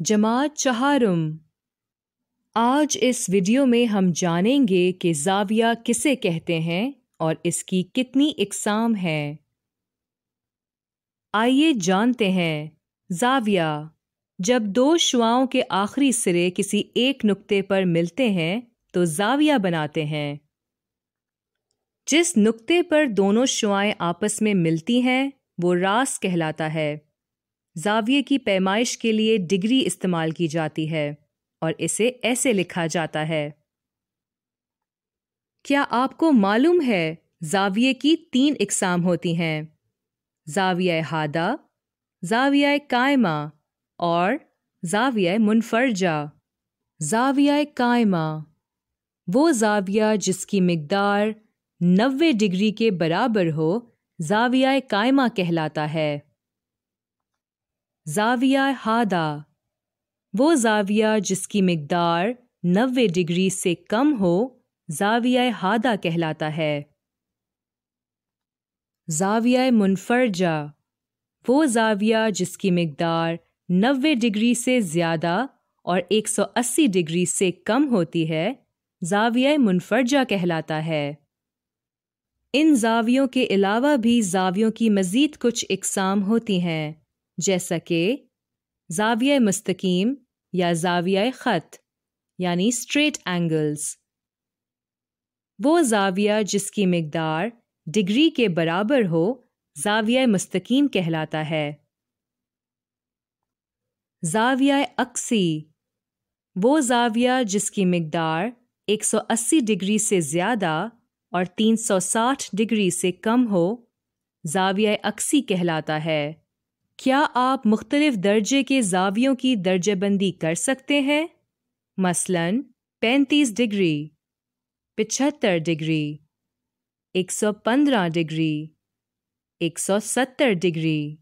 जमात चहारुम आज इस वीडियो में हम जानेंगे कि जाविया किसे कहते हैं और इसकी कितनी इकसाम है आइए जानते हैं जाविया जब दो शुआओं के आखिरी सिरे किसी एक नुक्ते पर मिलते हैं तो जाविया बनाते हैं जिस नुक्ते पर दोनों शुआएं आपस में मिलती हैं वो रास कहलाता है जाविये की पैमाइश के लिए डिग्री इस्तेमाल की जाती है और इसे ऐसे लिखा जाता है क्या आपको मालूम है जाविये की तीन इकसाम होती हैं जाविया हादा जाविया कायमा और जाविया मुनफरजा जाविया कायमा वो जाविया जिसकी मकदार नबे डिग्री के बराबर हो जाविया कायमा कहलाता है जाविया हादा वो जाविया जिसकी मकदार नबे डिग्री से कम हो जाविया हादा कहलाता है जाविया मुनफरजा वो जाविया जिसकी मकदार नबे डिग्री से ज़्यादा और 180 डिग्री से कम होती है जाविया मुनफरजा कहलाता है इन जावियों के अलावा भी जावियों की मज़ीद कुछ इकसाम होती हैं जैसा कि जाविया मुस्तकीम या जाविया ख़त यानी स्ट्रेट एंगल्स वो जाविया जिसकी मकदार डिग्री के बराबर हो जाविया मुस्तकीम कहलाता है जाविया अक्सी वो जाविया जिसकी मकदार 180 डिग्री से ज़्यादा और 360 डिग्री से कम हो जाविया अक्सी कहलाता है क्या आप मुख्तलिफ दर्जे के जावियों की दर्जेबंदी कर सकते हैं मसलन 35 डिग्री पिछहत्तर डिग्री 115 डिग्री 170 डिग्री